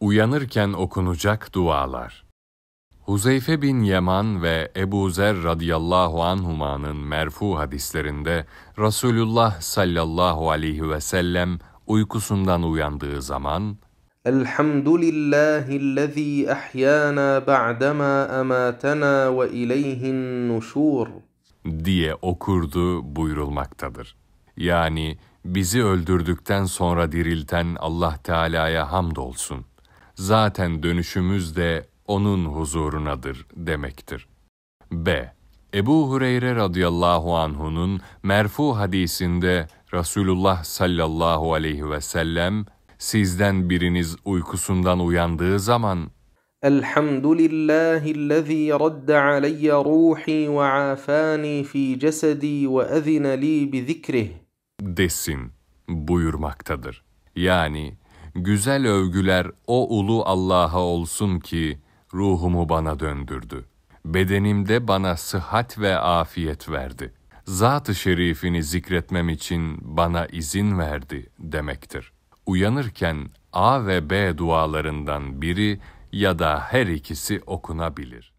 Uyanırken okunacak dualar. Huzeyfe bin Yeman ve Ebu Zer radıyallahu anhumanın merfu hadislerinde Resulullah sallallahu aleyhi ve sellem uykusundan uyandığı zaman Elhamdülillahillezî ahyâna ba'demâ emâtenâ ve ileyhin nuşûr diye okurdu buyurulmaktadır. Yani bizi öldürdükten sonra dirilten Allah Teala'ya hamdolsun zaten dönüşümüz de onun huzurunadır demektir. B. Ebu Hureyre radıyallahu anhu'nun merfu hadisinde Resulullah sallallahu aleyhi ve sellem sizden biriniz uykusundan uyandığı zaman Elhamdülillahillezî radde aleyye ruhi ve afani fi cesedi ve ezine li bi zikrih desin buyurmaktadır. Yani Güzel övgüler o ulu Allah'a olsun ki ruhumu bana döndürdü. Bedenimde bana sıhhat ve afiyet verdi. Zat-ı şerifini zikretmem için bana izin verdi demektir. Uyanırken A ve B dualarından biri ya da her ikisi okunabilir.